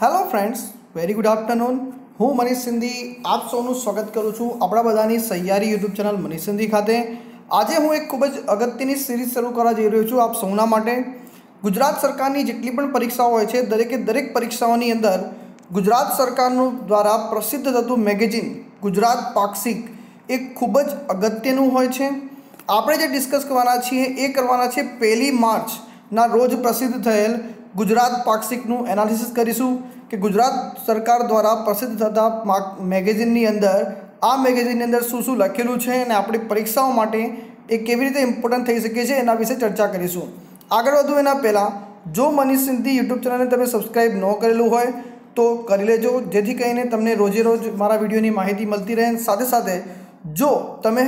hello friends very good afternoon હું મનીષ સિંધી આપ સૌનું સ્વાગત કરું છું આપણા બધાની સહિયારી યુટ્યુબ ચેનલ મનીષ સિંધી ખાતે આજે હું એક ખૂબ જ અગત્યની સિરીઝ શરૂ કરવા જઈ રહ્યો છું આપ સૌના માટે ગુજરાત સરકારની જેટલી પણ પરીક્ષાઓ હોય છે દરેકે દરેક પરીક્ષાઓની અંદર ગુજરાત સરકારનું દ્વારા પ્રસિદ્ધ થતું મેગેઝિન ગુજરાત પાક્ષિક એ ખૂબ જ અગત્યનું હોય છે આપણે જે ડિસ્કસ કરવાના છીએ એ કરવાના છે પહેલી માર્ચના રોજ પ્રસિદ્ધ થયેલ ગુજરાત પાક્ષિકનું એનાલિસિસ કરીશું કે ગુજરાત સરકાર દ્વારા પ્રસિદ્ધ થતા મેગેઝિનની અંદર આ મેગેઝિનની અંદર શું શું લખેલું છે અને આપણી પરીક્ષાઓ માટે એ કેવી રીતે ઇમ્પોર્ટન્ટ થઈ શકે છે એના વિશે ચર્ચા કરીશું આગળ વધુ એના પહેલાં જો મનીષ સિંધી યુટ્યુબ ચેનલને તમે સબસ્ક્રાઈબ ન કરેલું હોય તો કરી લેજો જેથી કરીને તમને રોજે રોજ મારા વિડીયોની માહિતી મળતી રહે સાથે સાથે જો તમે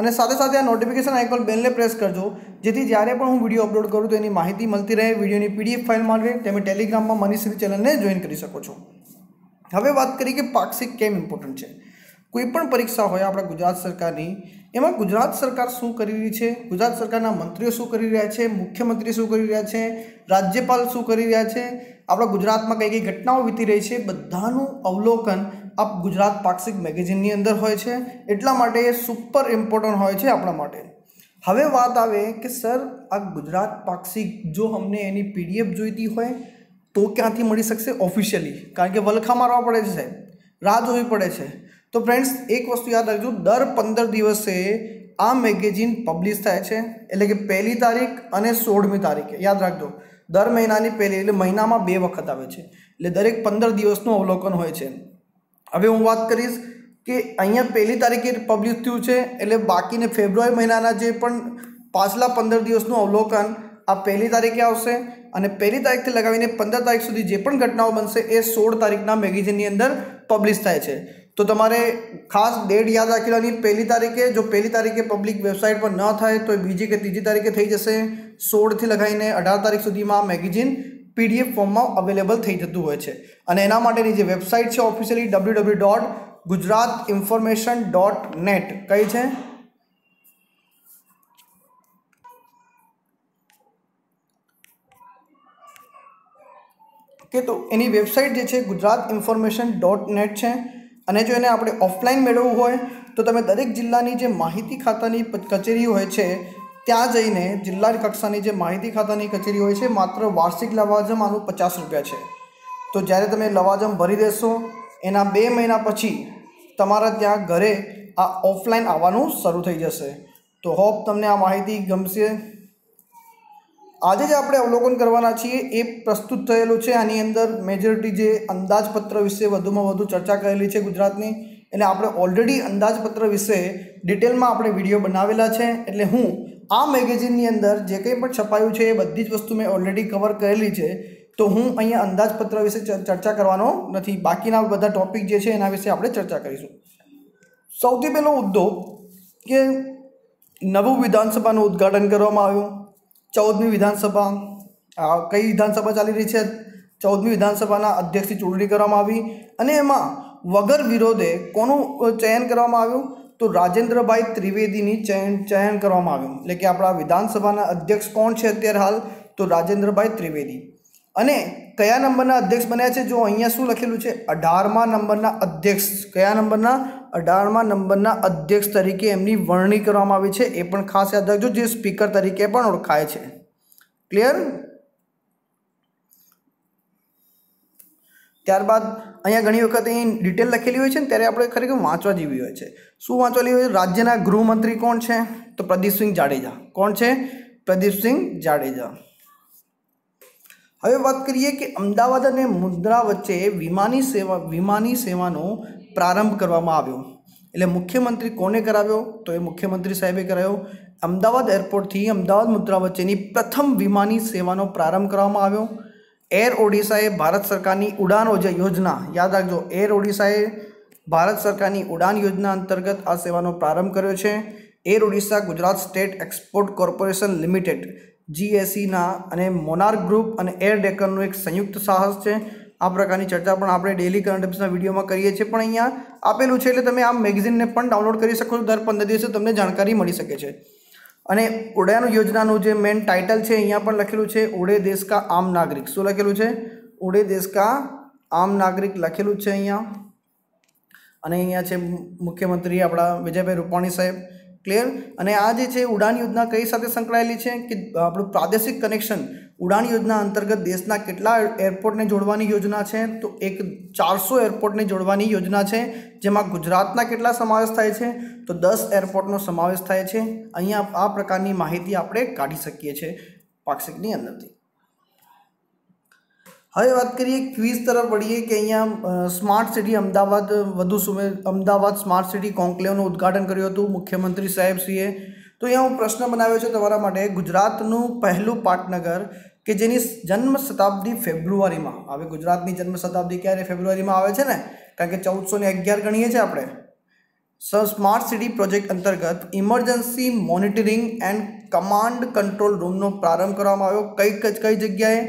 અને સાથે સાથે આ નોટિફિકેશન આઇકોન બેલને પ્રેસ કરજો જેથી જ્યારે પણ હું વિડીયો અપલોડ કરું તો એની માહિતી મળતી રહે વિડીયોની પીડીએફ ફાઇલ મળે તમે ટેલિગ્રામમાં મનીશ્રી ચેનલને જોઈન કરી શકો છો હવે વાત કરીએ કે પાક્ષિક કેમ ઇમ્પોર્ટન્ટ છે કોઈ પણ પરીક્ષા હોય આપણા ગુજરાત સરકારની એમાં ગુજરાત સરકાર શું કરી રહી છે ગુજરાત સરકારના મંત્રીઓ શું કરી રહ્યા છે મુખ્યમંત્રી શું કરી રહ્યા છે રાજ્યપાલ શું કરી રહ્યા છે આપણા ગુજરાતમાં કઈ કઈ ઘટનાઓ વીતી રહી છે બધાનું અવલોકન અપ ગુજરાત પાક્ષિક મેગેઝિનની અંદર હોય છે એટલા માટે એ સુપર ઇમ્પોર્ટન્ટ હોય છે આપણા માટે હવે વાત આવે કે સર આ ગુજરાત પાક્ષિક જો અમને એની પીડીએફ જોઈતી હોય તો ક્યાંથી મળી શકશે ઓફિશિયલી કારણ કે વલખા મારવા પડે છે સાહેબ રાહ જોવી પડે છે તો ફ્રેન્ડ્સ એક વસ્તુ યાદ રાખજો દર પંદર દિવસે આ મેગેઝિન પબ્લિશ થાય છે એટલે કે પહેલી તારીખ અને સોળમી તારીખે યાદ રાખજો દર મહિનાની પહેલી એટલે મહિનામાં બે વખત આવે છે એટલે દરેક પંદર દિવસનું અવલોકન હોય છે હવે હું વાત કરીશ કે અહીંયા પહેલી તારીખે પબ્લિશ થયું છે એટલે બાકીને ફેબ્રુઆરી મહિનાના જે પણ પાછલા પંદર દિવસનું અવલોકન આ પહેલી તારીખે આવશે અને પહેલી તારીખથી લગાવીને પંદર તારીખ સુધી જે પણ ઘટનાઓ બનશે એ સોળ તારીખના મેગેઝિનની અંદર પબ્લિશ થાય છે તો તમારે ખાસ ડેટ યાદ રાખી લેવાની પહેલી તારીખે જો પહેલી તારીખે પબ્લિક વેબસાઇટ પર ન થાય તો બીજી કે ત્રીજી તારીખે થઈ જશે સોળથી લગાવીને અઢાર તારીખ સુધીમાં મેગેઝિન પીડીએફ ફોર્મમાં અવેલેબલ થઈ જતું હોય છે અને એના માટેની જે વેબસાઇટ છે officially W W dot Gujarat information dot net કઈ છે કે તો એની વેબસાઇટ જે છે ગુજરાત ઇન્ફોર્મેશન ડોટ નેટ છે અને જો એને આપણે ઓફલાઈન મેળવવું હોય તો તમે દરેક જિલ્લાની જે માહિતી ખાતાની કચેરી હોય છે ત્યાં જઈને જિલ્લા કક્ષાની જે માહિતી ખાતાની કચેરી હોય છે માત્ર વાર્ષિક લવાજમ આનું પચાસ રૂપિયા છે તો જ્યારે તમે લવાજમ ભરી દેશો એના બે મહિના પછી તમારા ત્યાં ઘરે આ ઓફલાઈન આવવાનું શરૂ થઈ જશે તો હોપ તમને આ માહિતી ગમશે આજે જે આપણે અવલોકન કરવાના છીએ એ પ્રસ્તુત થયેલું છે આની અંદર મેજોરિટી જે અંદાજપત્ર વિશે વધુમાં વધુ ચર્ચા કરેલી છે ગુજરાતની એટલે આપણે ઓલરેડી અંદાજપત્ર વિશે ડિટેલમાં આપણે વિડીયો બનાવેલા છે એટલે હું આ મેગેઝિનની અંદર જે કંઈ પણ છપાયું છે એ બધી જ વસ્તુ મેં ઓલરેડી કવર કરેલી છે તો હું અહીંયા અંદાજપત્ર વિશે ચર્ચા કરવાનો નથી બાકીના બધા ટોપિક જે છે એના વિશે આપણે ચર્ચા કરીશું સૌથી પહેલો મુદ્દો કે નવું વિધાનસભાનું ઉદ્ઘાટન કરવામાં આવ્યું ચૌદમી વિધાનસભા આ કઈ વિધાનસભા ચાલી રહી છે ચૌદમી વિધાનસભાના અધ્યક્ષની ચૂંટણી કરવામાં આવી અને એમાં વગર વિરોધે કોનું ચયન કરવામાં આવ્યું તો રાજેન્દ્રભાઈ ત્રિવેદીની ચયન ચયન કરવામાં આવ્યું એટલે કે આપણા વિધાનસભાના અધ્યક્ષ કોણ છે અત્યારે હાલ તો રાજેન્દ્રભાઈ ત્રિવેદી અને કયા નંબરના અધ્યક્ષ બન્યા છે જો અહીંયા શું લખેલું છે અઢારમાં નંબરના અધ્યક્ષ કયા નંબરના અઢારમાં નંબરના અધ્યક્ષ તરીકે એમની વરણી કરવામાં આવી છે એ પણ ખાસ યાદ રાખજો જે સ્પીકર તરીકે પણ ઓળખાય છે ક્લિયર ત્યારબાદ અહીંયા ઘણી વખત અહીં ડિટેલ લખેલી હોય છે ને ત્યારે આપણે ખરેખર વાંચવા જેવી હોય છે શું વાંચવાની હોય રાજ્યના ગૃહમંત્રી કોણ છે તો પ્રદીપસિંહ જાડેજા કોણ છે પ્રદીપસિંહ જાડેજા હવે વાત કરીએ કે અમદાવાદ અને મુન્દ્રા વચ્ચે વિમાની સેવા વિમાની સેવાનો પ્રારંભ કરવામાં આવ્યો એટલે મુખ્યમંત્રી કોને કરાવ્યો તો એ મુખ્યમંત્રી સાહેબે કરાયો અમદાવાદ એરપોર્ટથી અમદાવાદ મુદ્રા વચ્ચેની પ્રથમ વિમાની સેવાનો પ્રારંભ કરવામાં આવ્યો એર ઓડિશાએ ભારત સરકારની ઉડાન યોજના યાદ રાખજો એર ઓડિશાએ ભારત સરકારની ઉડાન યોજના અંતર્ગત આ સેવાનો પ્રારંભ કર્યો છે Air Odisha Gujarat State Export Corporation Limited જીએસસીના અને મોનાર્ક ગ્રુપ અને એર ડેકરનું એક સંયુક્ત સાહસ છે આ પ્રકારની ચર્ચા પણ આપણે ડેલી કરંટ અફેર્સના વિડીયોમાં કરીએ છીએ પણ અહીંયા આપેલું છે એટલે તમે આ મેગેઝિનને પણ ડાઉનલોડ કરી શકો છો દર પંદર દિવસે તમને જાણકારી મળી શકે છે અને ઉડ્યાન યોજનાનું જે મેઇન ટાઇટલ છે અહીંયા પણ લખેલું છે ઉડે દેશ કા આમ નાગરિક શું લખેલું છે ઉડે દેશ કા આમ નાગરિક લખેલું છે અહીંયા અને અહીંયા છે મુખ્યમંત્રી આપણા વિજયભાઈ રૂપાણી સાહેબ ક્લિયર અને આ જે છે ઉડાન યોજના કઈ સાથે સંકળાયેલી છે કે આપણું પ્રાદેશિક કનેક્શન ઉડાન યોજના અંતર્ગત દેશના કેટલા એરપોર્ટને જોડવાની યોજના છે તો એક ચારસો એરપોર્ટને જોડવાની યોજના છે જેમાં ગુજરાતના કેટલા સમાવેશ થાય છે તો દસ એરપોર્ટનો સમાવેશ થાય છે અહીંયા આ પ્રકારની માહિતી આપણે કાઢી શકીએ છીએ પાક્ષિકની અંદરથી હવે વાત કરીએ ક્વિઝ તરફ વળીએ કે અહીંયા સ્માર્ટ સિટી અમદાવાદ વધુ સુમે અમદાવાદ સ્માર્ટ સિટી કોન્ક્લેવનું ઉદ્ઘાટન કર્યું હતું મુખ્યમંત્રી સાહેબશ્રીએ તો અહીંયા હું પ્રશ્ન બનાવ્યો છું તમારા માટે ગુજરાતનું પહેલું પાટનગર કે જેની જન્મ શતાબ્દી ફેબ્રુઆરીમાં હવે ગુજરાતની જન્મ શતાબ્દી ક્યારે ફેબ્રુઆરીમાં આવે છે ને કારણ કે ચૌદસો ને અગિયાર ગણીએ છીએ આપણે સર સ્માર્ટ સિટી પ્રોજેક્ટ અંતર્ગત emergency monitoring and command control રૂમનો પ્રારંભ કરવામાં આવ્યો કઈ કઈ જગ્યાએ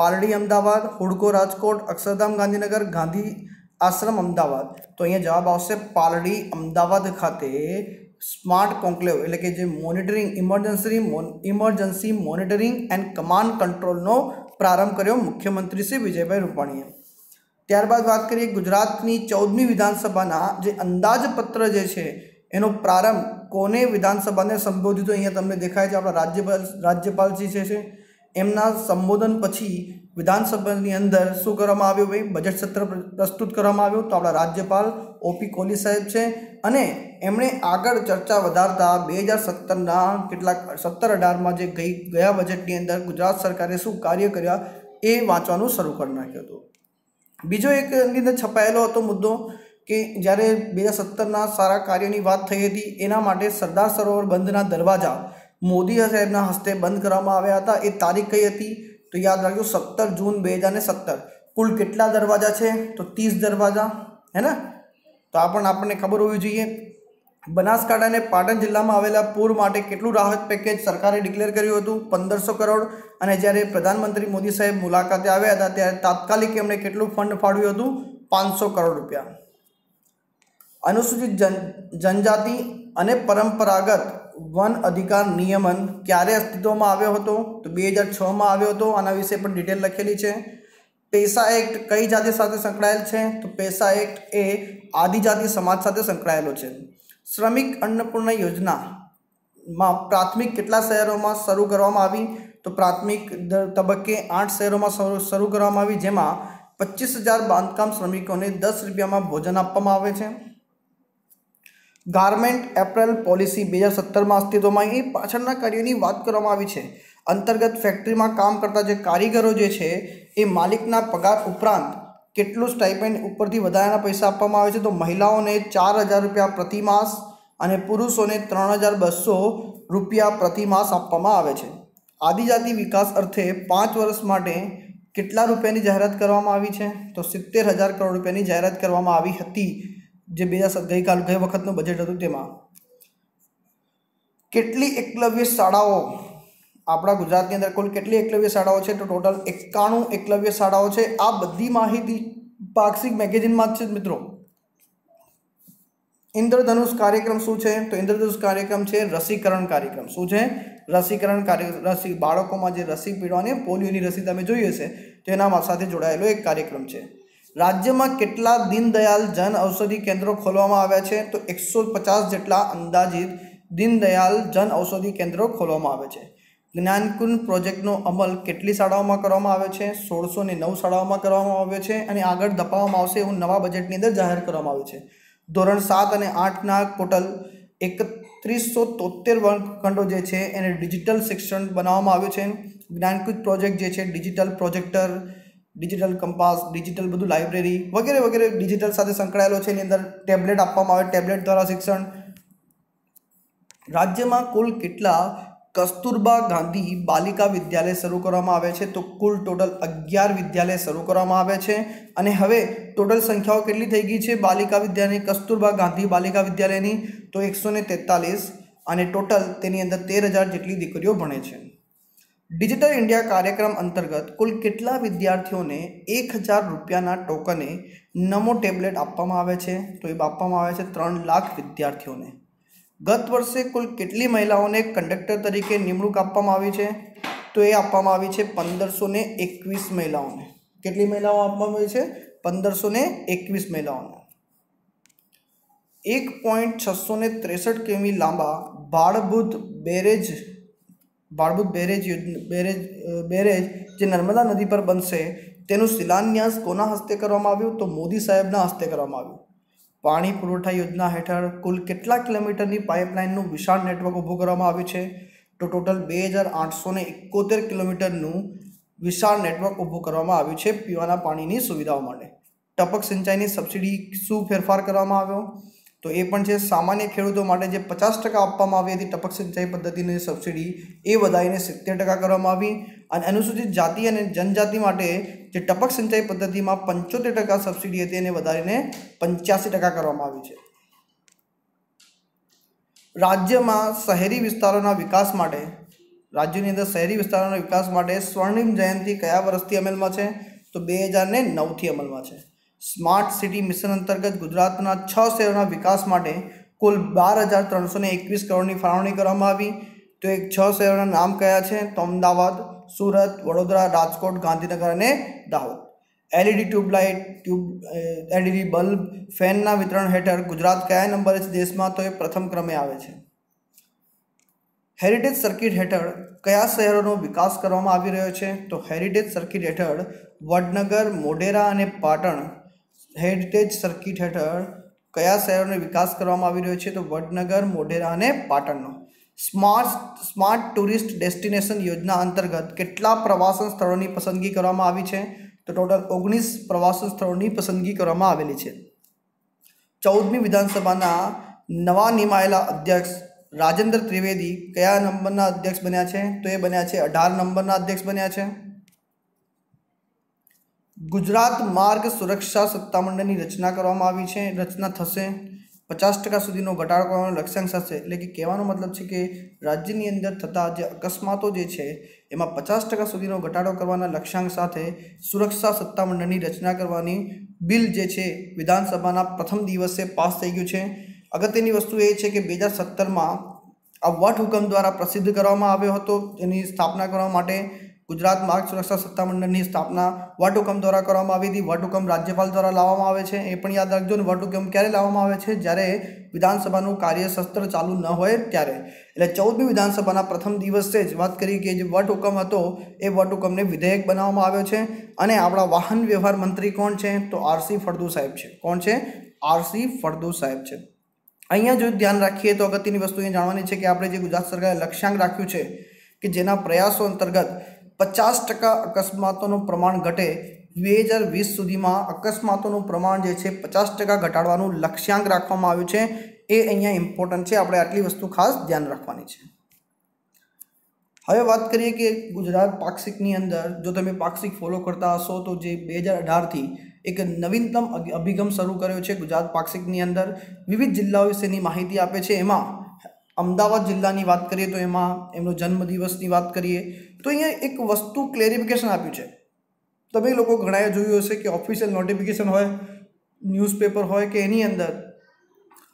પાલડી અમદાવાદ હુડકો રાજકોટ અક્ષરધામ ગાંધીનગર ગાંધી આશ્રમ અમદાવાદ તો અહીંયા જવાબ આવશે પાલડી અમદાવાદ ખાતે સ્માર્ટ કોન્ક્લેવ એટલે કે જે monitoring emergency emergency monitoring and command કંટ્રોલનો પ્રારંભ કર્યો મુખ્યમંત્રી શ્રી વિજયભાઈ રૂપાણીએ ત્યારબાદ વાત કરીએ ગુજરાતની ચૌદમી વિધાનસભાના જે અંદાજપત્ર જે છે એનો પ્રારંભ કોને વિધાનસભાને સંબોધિત અહીંયા તમને દેખાય છે આપણા રાજ્યપાલ રાજ્યપાલજી છે એમના સંબોધન પછી વિધાનસભાની અંદર શું કરવામાં આવ્યું ભાઈ બજેટ સત્ર પ્રસ્તુત કરવામાં આવ્યું તો આપણા રાજ્યપાલ ઓપી કોહલી સાહેબ છે અને એમણે આગળ ચર્ચા વધારતા બે હજાર સત્તરના કેટલાક સત્તર અઢારમાં જે ગઈ ગયા બજેટની અંદર ગુજરાત સરકારે શું કાર્ય કર્યા એ વાંચવાનું શરૂ કરી નાખ્યું હતું બીજો એક અંદર છપાયેલો હતો મુદ્દો કે જ્યારે બે હજાર સત્તરના સારા કાર્યની વાત થઈ હતી એના માટે સરદાર સરોવર બંધના દરવાજા મોદી સાહેબના હસ્તે બંધ કરવામાં આવ્યા હતા એ તારીખ કઈ હતી તો યાદ રાખજો સત્તર જૂન બે હજાર સત્તર કુલ કેટલા દરવાજા છે તો ત્રીસ દરવાજા હે ને તો આ પણ આપણને ખબર હોવી જોઈએ બનાસકાંઠા અને પાટણ જિલ્લામાં આવેલા પૂર માટે કેટલું રાહત પેકેજ સરકારે ડિક્લેર કર્યું હતું પંદરસો કરોડ અને જ્યારે પ્રધાનમંત્રી મોદી સાહેબ મુલાકાતે આવ્યા હતા ત્યારે તાત્કાલિક એમણે કેટલું ફંડ ફાળવ્યું હતું પાંચસો કરોડ રૂપિયા અનુસૂચિત જન જનજાતિ અને પરંપરાગત વન અધિકાર નિયમન ક્યારે અસ્તિત્વમાં આવ્યો હતો તો બે હજાર છમાં આવ્યો હતો આના વિશે પણ ડિટેલ લખેલી છે પેસા એક્ટ કઈ જાતિ સાથે સંકળાયેલ છે તો પેસા એક્ટ એ આદિજાતિ સમાજ સાથે સંકળાયેલો છે શ્રમિક અન્નપૂર્ણ યોજનામાં પ્રાથમિક કેટલા શહેરોમાં શરૂ કરવામાં આવી તો પ્રાથમિક તબક્કે આઠ શહેરોમાં શરૂ કરવામાં આવી જેમાં પચીસ હજાર બાંધકામ શ્રમિકોને દસ રૂપિયામાં ભોજન આપવામાં આવે છે ગાર્મેન્ટ એપ્રલ પોલિસી બે હજાર સત્તરમાં અસ્તિત્વમાં એ પાછળના કાર્યોની વાત કરવામાં આવી છે અંતર્ગત ફેક્ટરીમાં કામ કરતા જે કારીગરો જે છે એ માલિકના પગાર ઉપરાંત કેટલું સ્ટાઇપેન્ડ ઉપરથી વધારાના પૈસા આપવામાં આવે છે તો મહિલાઓને ચાર હજાર રૂપિયા પ્રતિમાસ અને પુરુષોને ત્રણ હજાર બસો રૂપિયા પ્રતિમાસ આપવામાં આવે છે આદિજાતિ વિકાસ અર્થે પાંચ વર્ષ માટે કેટલા રૂપિયાની જાહેરાત કરવામાં આવી છે તો સિત્તેર હજાર કરોડ રૂપિયાની જાહેરાત કરવામાં આવી હતી જે બે હજાર ગઈકાલ ગઈ વખતનું બજેટ હતું તેમાં કેટલી એકલવ્ય શાળાઓ આપણા ગુજરાતની અંદર કુલ કેટલી એકલવ્ય શાળાઓ છે તો ટોટલ એકાણું એકલવ્ય શાળાઓ છે આ બધી માહિતી પાક્ષિક મેગેઝિનમાં છે મિત્રો ઇન્દ્રધનુષ કાર્યક્રમ શું છે તો ઇન્દ્રધનુષ કાર્યક્રમ છે રસીકરણ કાર્યક્રમ શું છે રસીકરણ કાર્ય રસી બાળકોમાં જે રસી પીડવાની પોલિયોની રસી તમે જોઈએ છે તેના સાથે જોડાયેલો એક કાર્યક્રમ છે રાજ્યમાં કેટલા દીનદયાલ જન ઔષધિ કેન્દ્રો ખોલવામાં આવ્યા છે તો એકસો પચાસ જેટલા અંદાજિત દીનદયાલ જન ઔષધિ કેન્દ્રો ખોલવામાં આવે છે જ્ઞાનકુંજ પ્રોજેક્ટનો અમલ કેટલી શાળાઓમાં કરવામાં આવે છે સોળસો ને નવ શાળાઓમાં કરવામાં આવ્યો છે અને આગળ ધપાવવામાં આવશે એવું નવા બજેટની અંદર જાહેર કરવામાં આવ્યું છે ધોરણ સાત અને આઠના ટોટલ એકત્રીસો તોતેર વર્ગખંડો જે છે એને ડિજિટલ શિક્ષણ બનાવવામાં આવ્યું છે જ્ઞાનકુંજ પ્રોજેક્ટ જે છે digital projector digital compass digital બધું લાઇબ્રેરી વગેરે વગેરે ડિજિટલ સાથે સંકળાયેલો છે એની અંદર ટેબ્લેટ આપવામાં આવે ટેબ્લેટ દ્વારા શિક્ષણ રાજ્યમાં કુલ કેટલા કસ્તુરબા ગાંધી બાલિકા વિદ્યાલય શરૂ કરવામાં આવે છે તો કુલ ટોટલ અગિયાર વિદ્યાલય શરૂ કરવામાં આવે છે અને હવે ટોટલ સંખ્યાઓ કેટલી થઈ ગઈ છે બાલિકા વિદ્યાલયની કસ્તુરબા ગાંધી બાલિકા વિદ્યાલયની તો એકસો અને ટોટલ તેની અંદર તેર હજાર જેટલી દીકરીઓ ભણે છે ડિજિટલ ઇન્ડિયા કાર્યક્રમ અંતર્ગત કુલ કેટલા વિદ્યાર્થીઓને એક હજાર રૂપિયાના ટોકને નમો ટેબ્લેટ આપવામાં આવે છે તો એ આપવામાં આવે છે ત્રણ લાખ વિદ્યાર્થીઓને ગત વર્ષે કુલ કેટલી મહિલાઓને કંડક્ટર તરીકે નિમણૂક આપવામાં આવી છે તો એ આપવામાં આવી છે પંદરસો ને એકવીસ મહિલાઓને કેટલી મહિલાઓ આપવામાં આવી છે પંદરસો ને એકવીસ મહિલાઓને એક પોઈન્ટ છસો ત્રેસઠ કિમી લાંબા ભાળભૂત બેરેજ બાળબુદ બેરેજ બેરેજ બેરેજ જે નર્મદા નદી પર બનશે તેનું શિલાન્યાસ કોના હસ્તે કરવામાં આવ્યું તો મોદી સાહેબના હસ્તે કરવામાં આવ્યું પાણી પુરવઠા યોજના હેઠળ કુલ કેટલા કિલોમીટરની પાઇપલાઇનનું વિશાળ નેટવર્ક ઊભું કરવામાં આવ્યું છે તો ટોટલ બે હજાર આઠસો ને એકોતેર કિલોમીટરનું વિશાળ નેટવર્ક ઊભું કરવામાં આવ્યું છે પીવાના પાણીની સુવિધાઓ માટે ટપક સિંચાઈની સબસિડી શું ફેરફાર કરવામાં આવ્યો તો એ પણ છે સામાન્ય ખેડૂતો માટે જે પચાસ ટકા આપવામાં આવી હતી ટપક સિંચાઈ પદ્ધતિની સબસિડી એ વધારીને સિત્તેર ટકા કરવામાં આવી અને અનુસૂચિત જાતિ અને જનજાતિ માટે જે ટપક સિંચાઈ પદ્ધતિમાં પંચોતેર ટકા સબસિડી હતી એને વધારીને પંચ્યાસી ટકા કરવામાં આવી છે રાજ્યમાં શહેરી વિસ્તારોના વિકાસ માટે રાજ્યની અંદર શહેરી વિસ્તારોના વિકાસ માટે સ્વર્ણિમ જયંતિ કયા વર્ષથી અમલમાં છે તો બે હજાર ને નવથી અમલમાં છે સ્માર્ટ સિટી મિશન અંતર્ગત ગુજરાતના છ શહેરોના વિકાસ માટે કુલ બાર હજાર ત્રણસો એકવીસ કરોડની ફાળવણી કરવામાં આવી તો એક છ શહેરોના નામ કયા છે તો અમદાવાદ સુરત વડોદરા રાજકોટ ગાંધીનગર અને Dahod LED tube light tube LED bulb ફેનના વિતરણ હેઠળ ગુજરાત કયા નંબરે છે દેશમાં તો એ પ્રથમ ક્રમે આવે છે હેરિટેજ સર્કિટ હેઠળ કયા શહેરોનો વિકાસ કરવામાં આવી રહ્યો છે તો હેરિટેજ સર્કિટ હેઠળ વડનગર મોઢેરા અને પાટણ હેરિટેજ સર્કિટ હેઠળ કયા શહેરોનો વિકાસ કરવામાં આવી રહ્યો છે તો વડનગર મોઢેરા અને પાટણનો સ્માર્ટ સ્માર્ટ ટુરિસ્ટ ડેસ્ટિનેશન યોજના અંતર્ગત કેટલા પ્રવાસન સ્થળોની પસંદગી કરવામાં આવી છે તો ટોટલ ઓગણીસ પ્રવાસન સ્થળોની પસંદગી કરવામાં આવેલી છે ચૌદમી વિધાનસભાના નવા નિમાયેલા અધ્યક્ષ રાજેન્દ્ર ત્રિવેદી કયા નંબરના અધ્યક્ષ બન્યા છે તો એ બન્યા છે અઢાર નંબરના અધ્યક્ષ બન્યા છે ગુજરાત માર્ગ સુરક્ષા સત્તામંડળની રચના કરવામાં આવી છે રચના થશે પચાસ ટકા સુધીનો ઘટાડો કરવાનો લક્ષ્યાંક સાથે એટલે કે કહેવાનો મતલબ છે કે રાજ્યની અંદર થતા જે અકસ્માતો જે છે એમાં પચાસ ટકા સુધીનો ઘટાડો કરવાના લક્ષ્યાંક સાથે સુરક્ષા સત્તામંડળની રચના કરવાની બિલ જે છે વિધાનસભાના પ્રથમ દિવસે પાસ થઈ ગયું છે અગત્યની વસ્તુ એ છે કે બે હજાર સત્તરમાં આ વટહુકમ દ્વારા પ્રસિદ્ધ કરવામાં આવ્યો હતો એની સ્થાપના કરવા માટે ગુજરાત માર્ગ સુરક્ષા સત્તામંડળની સ્થાપના વટહુકમ દ્વારા કરવામાં આવી હતી વટહુકમ રાજ્યપાલ દ્વારા લાવવામાં આવે છે એ પણ યાદ રાખજો ને વટહુકમ ક્યારે લાવવામાં આવે છે જ્યારે વિધાનસભાનું કાર્ય સત્ર ચાલુ ન હોય ત્યારે એટલે ચૌદમી વિધાનસભાના પ્રથમ દિવસે જ વાત કરી કે જે વટહુકમ હતો એ વટહુકમને વિધેયક બનાવવામાં આવ્યો છે અને આપણા વાહન વ્યવહાર મંત્રી કોણ છે તો આરસી ફળદુ સાહેબ છે કોણ છે આરસી ફળદુ સાહેબ છે અહીંયા જો ધ્યાન રાખીએ તો અગત્યની વસ્તુ એ જાણવાની છે કે આપણે જે ગુજરાત સરકારે લક્ષ્યાંક રાખ્યું છે કે જેના પ્રયાસો અંતર્ગત પચાસ ટકા અકસ્માતોનું પ્રમાણ ઘટે બે હજાર વીસ સુધીમાં અકસ્માતોનું પ્રમાણ જે છે પચાસ ટકા ઘટાડવાનું લક્ષ્યાંક રાખવામાં આવ્યું છે એ અહીંયા ઇમ્પોર્ટન્ટ છે આપણે આટલી વસ્તુ ખાસ ધ્યાન રાખવાની છે હવે વાત કરીએ કે ગુજરાત પાક્ષિકની અંદર જો તમે પાક્ષિક ફોલો કરતા હશો તો જે બે હજાર અઢારથી એક નવીનતમ અભિગમ શરૂ કર્યો છે ગુજરાત પાક્ષિકની અંદર વિવિધ જિલ્લાઓ વિશેની માહિતી આપે છે એમાં અમદાવાદ જિલ્લાની વાત કરીએ તો એમાં એમનો જન્મદિવસની વાત કરીએ તો અહીંયા એક વસ્તુ ક્લેરિફિકેશન આપ્યું છે તમે લોકો ઘણાએ જોયું હશે કે ઓફિશિયલ નોટિફિકેશન હોય ન્યૂઝપેપર હોય કે એની અંદર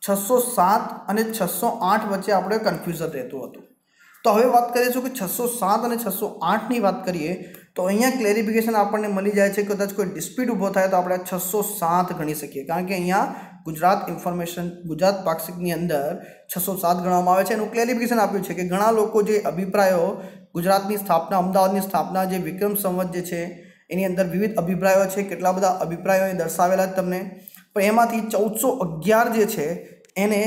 છસો સાત અને છસો આઠ વચ્ચે આપણે કન્ફ્યુઝન રહેતું હતું તો હવે વાત કરીશું કે છસો સાત અને છસો આઠની વાત કરીએ તો અહીંયા ક્લેરિફિકેશન આપણને મળી જાય છે કદાચ કોઈ ડિસ્પ્યુટ ઊભો થાય તો આપણે છસો સાત ગણી શકીએ કારણ કે અહીંયા ગુજરાત ઇન્ફોર્મેશન ગુજરાત પાક્ષિકની અંદર છસો સાત ગણવામાં આવે છે એનું ક્લેરિફિકેશન આપ્યું છે કે ઘણા લોકો જે અભિપ્રાયો ગુજરાતની સ્થાપના અમદાવાદની સ્થાપના જે વિક્રમ સંવત જે છે એની અંદર વિવિધ અભિપ્રાયો છે કેટલા બધા અભિપ્રાયો એ દર્શાવેલા જ તમને પણ એમાંથી ચૌદસો અગિયાર જે છે એને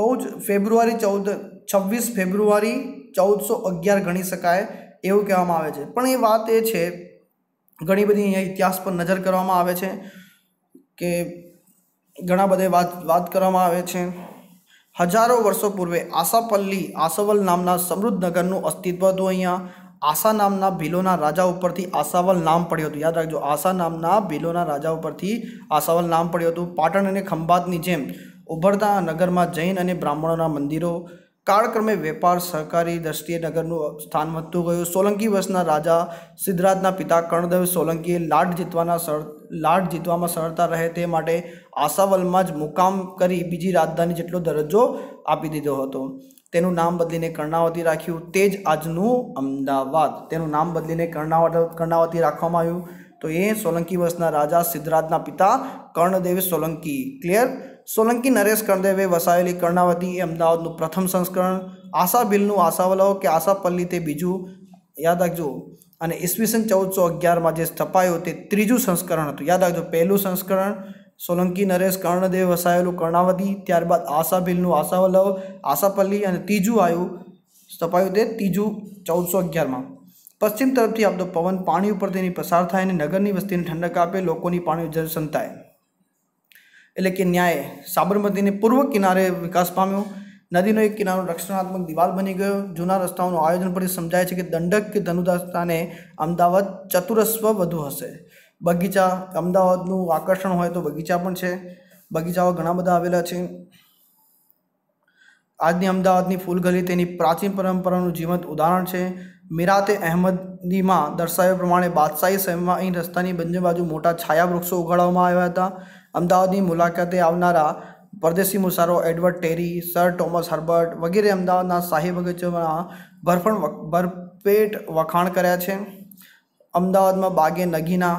બહુ જ ફેબ્રુઆરી ચૌદ છવ્વીસ ફેબ્રુઆરી ચૌદસો અગિયાર ગણી શકાય એવું કહેવામાં આવે છે પણ એ વાત એ છે ઘણી બધી અહીંયા ઇતિહાસ પર નજર કરવામાં આવે છે કે ઘણા બધા વાત વાત કરવામાં આવે છે હજારો વર્ષો પૂર્વે આશાપલ્લી આસાવલ નામના સમૃદ્ધ નગરનું અસ્તિત્વ હતું અહીંયા આશા નામના ભીલોના રાજા ઉપરથી આશાવલ નામ પડ્યું હતું યાદ રાખજો આશા નામના ભીલોના રાજા ઉપરથી આશાવલ નામ પડ્યું હતું પાટણ અને ખંભાતની જેમ ઉભરતા નગરમાં જૈન અને બ્રાહ્મણોના મંદિરો કાળક્રમે વેપાર સહકારી દ્રષ્ટિએ નગરનું સ્થાન વધતું ગયું સોલંકી વંશના રાજા સિદ્ધરાજના પિતા કર્ણદેવ સોલંકીએ લાડ જીતવાના સર લાડ જીતવામાં સરળતા રહે તે માટે આશાવલમાં જ મુકામ કરી બીજી રાજધાની જેટલો દરજ્જો આપી દીધો હતો તેનું નામ બદલીને કર્ણાવતી રાખ્યું તે જ આજનું અમદાવાદ તેનું નામ બદલીને કર્ણાવત કર્ણાવતી રાખવામાં આવ્યું તો એ સોલંકી વંશના રાજા સિદ્ધરાજના પિતા કર્ણદેવ સોલંકી ક્લિયર સોલંકી નરેશ કરણદેવે વસાયેલી કર્ણાવતી અમદાવાદનું પ્રથમ સંસ્કરણ આશા બિલનું આશાવલાઓ કે આશાપલ્લી તે બીજું યાદ રાખજો અને ઈસવીસન ચૌદસો અગિયારમાં જે સ્થપાયું તે ત્રીજું સંસ્કરણ હતું યાદ રાખજો પહેલું સંસ્કરણ સોલંકી નરેશ કર્ણદેવ વસાયેલું કર્ણાવતી ત્યારબાદ આશા આશાભીલનું આશાવલ્લવ આશાપલ્લી અને ત્રીજું આવ્યું સ્થપાયું તે ત્રીજું ચૌદસો અગિયારમાં પશ્ચિમ તરફથી આવતો પવન પાણી ઉપર તેની પસાર થાય અને નગરની વસ્તીને ઠંડક આપે લોકોની પાણી જળ સંતાય એટલે કે ન્યાય સાબરમતીને પૂર્વ કિનારે વિકાસ પામ્યો નદીનો એક કિનારો રક્ષણાત્મક દિવાલ બની ગયો જૂના રસ્તાઓનું આયોજન પરથી સમજાય છે કે દંડક કે ધનુદાસ્તાને અમદાવાદ ચતુરસ્વ વધુ હશે બગીચા અમદાવાદનું આકર્ષણ હોય તો બગીચા પણ છે બગીચાઓ ઘણા બધા આવેલા છે આજની અમદાવાદની ફૂલગલી તેની પ્રાચીન પરંપરાનું જીવંત ઉદાહરણ છે મિરાતે અહેમદીમાં દર્શાવ્યા પ્રમાણે બાદશાહી સમયમાં અહીં રસ્તાની બંને બાજુ મોટા છાયા વૃક્ષો ઉગાડવામાં આવ્યા હતા અમદાવાદની મુલાકાતે આવનારા પરદેશી મુસારો Edward Terry Sir Thomas Herbert વગેરે અમદાવાદના શાહી બગીચોના ભરફણ ભરપેટ વખાણ કર્યા છે અમદાવાદમાં બાગે નગીના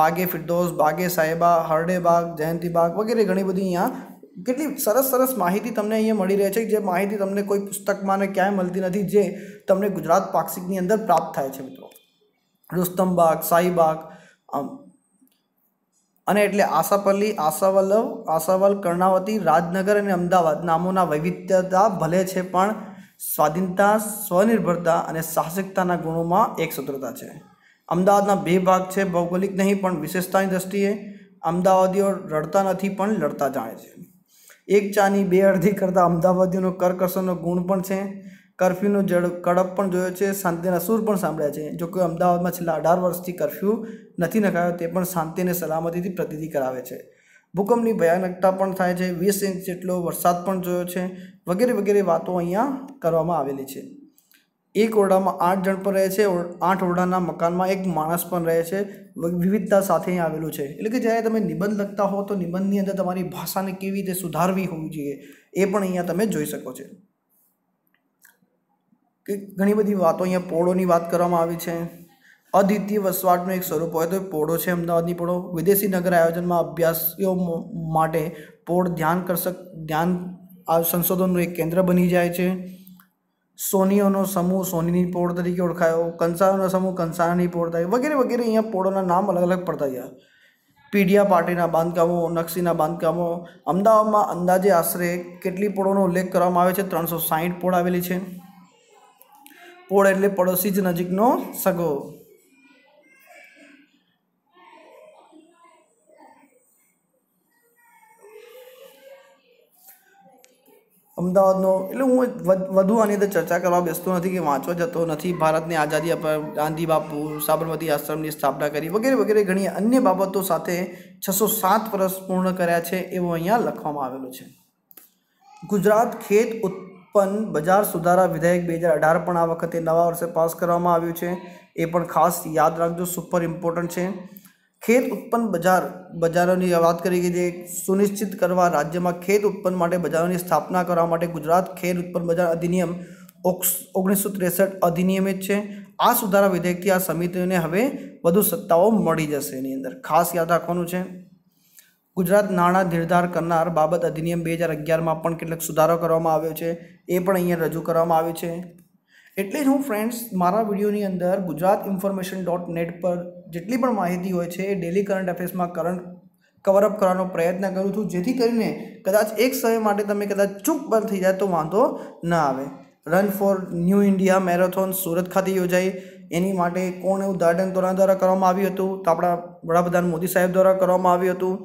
બાગે ફિરદોસ બાગે સાહેબા હરડે બાગ જયંતી બાગ વગેરે ઘણી બધી અહીંયા કેટલી સરસ સરસ માહિતી તમને અહીંયા મળી રહે છે જે માહિતી તમને કોઈ પુસ્તકમાં ને ક્યાંય મળતી નથી જે તમને ગુજરાત પાક્ષિકની અંદર પ્રાપ્ત થાય છે મિત્રો રુસ્તમબાગ શાહીબાગ અને એટલે આશાપલ્લી આશાવલ્લવ આશાવલ કર્ણાવતી રાજનગર અને અમદાવાદ નામોના વૈવિધ્યતા ભલે છે પણ સ્વાધીનતા સ્વનિર્ભરતા અને સાહસિકતાના ગુણોમાં એક સૂત્રતા છે અમદાવાદના બે ભાગ છે ભૌગોલિક નહીં પણ વિશેષતાની દ્રષ્ટિએ અમદાવાદીઓ રડતા નથી પણ લડતા જાણે છે એક ચાની બે અડધી કરતાં અમદાવાદીઓનો કરકસરનો ગુણ પણ છે કરફ્યુનો જડ કડપ પણ જોયો છે શાંતિના સૂર પણ સાંભળ્યા છે જો કે અમદાવાદમાં છેલ્લા અઢાર વર્ષથી કરફ્યુ નથી નખાયો તે પણ શાંતિ અને સલામતીથી પ્રતિધિ કરાવે છે ભૂકંપની ભયાનકતા પણ થાય છે વીસ ઇંચ જેટલો વરસાદ પણ જોયો છે વગેરે વગેરે વાતો અહીંયા કરવામાં આવેલી છે એક ઓરડામાં આઠ જણ પણ રહે છે આઠ ઓરડાના મકાનમાં એક માણસ પણ રહે છે વિવિધતા સાથે અહીં આવેલું છે એટલે કે જ્યારે તમે નિબંધ લખતા હો તો નિબંધની અંદર તમારી ભાષાને કેવી રીતે સુધારવી હોવી જોઈએ એ પણ અહીંયા તમે જોઈ શકો છો કે ઘણી બધી વાતો અહીંયા પોળોની વાત કરવામાં આવી છે અદ્વિતીય વસવાટનું એક સ્વરૂપ હોય તો પોળો છે અમદાવાદની પોળો વિદેશી નગર આયોજનમાં અભ્યાસીઓ માટે પોળ ધ્યાન કરશક ધ્યાન આ સંશોધનનું એક કેન્દ્ર બની જાય છે સોનીઓનો સમૂહ સોનીની પોળ તરીકે ઓળખાયો કંસારોનો સમૂહ કંસારાની પોળ થાય વગેરે વગેરે અહીંયા પોળોના નામ અલગ અલગ પડતા ગયા પીડિયા પાર્ટીના બાંધકામો નકશીના બાંધકામો અમદાવાદમાં અંદાજે આશરે કેટલી પોળોનો ઉલ્લેખ કરવામાં આવે છે ત્રણસો સાહીઠ પોળ આવેલી છે પોળ એટલે પડોશી જ નજીકનો સગો અમદાવાદનો એટલે હું વધુ આની અંદર ચર્ચા કરવા બેસતો નથી કે વાંચવા જતો નથી ભારતની આઝાદી અપાર ગાંધી બાપુ સાબરમતી આશ્રમની સ્થાપના કરી વગેરે વગેરે ઘણી અન્ય બાબતો સાથે છસો સાત વર્ષ પૂર્ણ કર્યા છે એવું અહીંયા લખવામાં આવેલું છે ગુજરાત ખેત ઉત્પાદન પણ બજાર સુધારા વિધેયક બે હજાર અઢાર પણ આ વખતે નવા વર્ષે પાસ કરવામાં આવ્યું છે એ પણ ખાસ યાદ રાખજો સુપર ઇમ્પોર્ટન્ટ છે ખેત ઉત્પન્ન બજાર બજારોની વાત કરી કે જે સુનિશ્ચિત કરવા રાજ્યમાં ખેત ઉત્પન્ન માટે બજારોની સ્થાપના કરવા માટે ગુજરાત ખેત ઉત્પન્ન બજાર અધિનિયમ ઓગણીસો ત્રેસઠ જ છે આ સુધારા વિધેયકથી આ સમિતિઓને હવે વધુ સત્તાઓ મળી જશે એની અંદર ખાસ યાદ રાખવાનું છે ગુજરાત નાણાં નિર્ધાર કરનાર બાબત અધિનિયમ બે હજાર અગિયારમાં પણ કેટલાક સુધારો કરવામાં આવ્યો છે એ પણ અહીંયા રજૂ કરવામાં આવ્યું છે એટલે જ હું ફ્રેન્ડ્સ મારા વિડીયોની અંદર ગુજરાત ઇન્ફોર્મેશન ડોટ નેટ પર જેટલી પણ માહિતી હોય છે એ ડેલી કરંટ અફેર્સમાં કરંટ કવરઅપ કરવાનો પ્રયત્ન કરું છું જેથી કરીને કદાચ એક સમય માટે તમે કદાચ ચૂપ પર થઈ જાય તો વાંધો ન આવે run for new India marathon Surat ખાતે યોજાઈ એની માટે કોણ એવું ઉદ્ઘાટન દ્વારા કરવામાં આવ્યું હતું તો આપણા વડાપ્રધાન મોદી સાહેબ દ્વારા કરવામાં આવ્યું હતું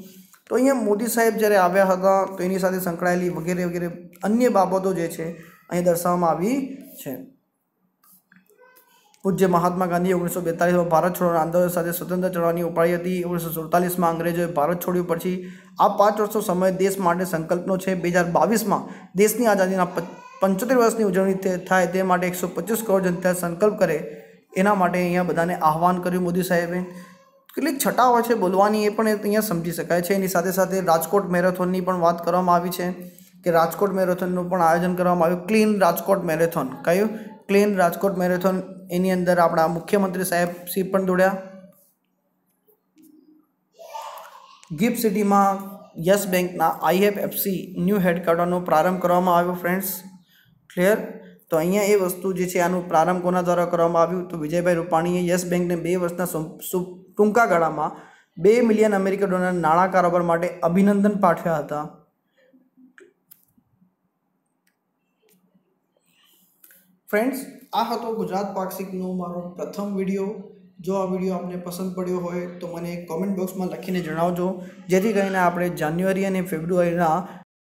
તો અહીંયા મોદી સાહેબ જ્યારે આવ્યા હતા તો એની સાથે સંકળાયેલી વગેરે વગેરે અન્ય બાબતો જે છે અહીં દર્શાવવામાં આવી છે પૂજ્ય મહાત્મા ગાંધી ઓગણીસો બેતાલીસમાં ભારત છોડો આંદોલન સાથે સ્વતંત્ર ચળવળની ઉપાડી હતી ઓગણીસો સુડતાલીસમાં અંગ્રેજોએ ભારત છોડ્યું પછી આ પાંચ વર્ષનો સમય દેશ માટે સંકલ્પનો છે બે હજાર બાવીસમાં દેશની આઝાદીના પંચોતેર વર્ષની ઉજવણી થાય તે માટે એકસો પચીસ કરોડ જનતા સંકલ્પ કરે એના માટે અહીંયા બધાને આહવાન કર્યું મોદી સાહેબે કેટલીક છટાઓ છે બોલવાની એ પણ અહીંયા સમજી શકાય છે એની સાથે સાથે રાજકોટ મેરેથોનની પણ વાત કરવામાં આવી છે કે રાજકોટ મેરેથોનનું પણ આયોજન કરવામાં આવ્યું ક્લીન રાજકોટ મેરેથોન કહ્યું ક્લીન રાજકોટ મેરેથોન એની અંદર આપણા મુખ્યમંત્રી સાહેબ શ્રી પણ દોડ્યા ગિફ્ટ સિટીમાં યસ બેંકના આઈએફએફસી ન્યૂ હેડક્વાર્ટરનો પ્રારંભ કરવામાં આવ્યો ફ્રેન્ડ્સ ક્લિયર તો અહીંયા એ વસ્તુ જે છે આનું પ્રારંભ કોના દ્વારા કરવામાં આવ્યું તો વિજયભાઈ રૂપાણીએ યસ બેંકને બે વર્ષના ટૂંકા ગાળામાં બે મિલિયન અમેરિકન ડોલર નાણાં કારોબાર માટે અભિનંદન પાઠવ્યા હતા ફ્રેન્ડ્સ આ હતો ગુજરાત પાક્ષિકનો મારો પ્રથમ વિડીયો જો આ વિડીયો આપને પસંદ પડ્યો હોય તો મને કોમેન્ટ બોક્સમાં લખીને જણાવજો જેથી કરીને આપણે જાન્યુઆરી અને ફેબ્રુઆરીના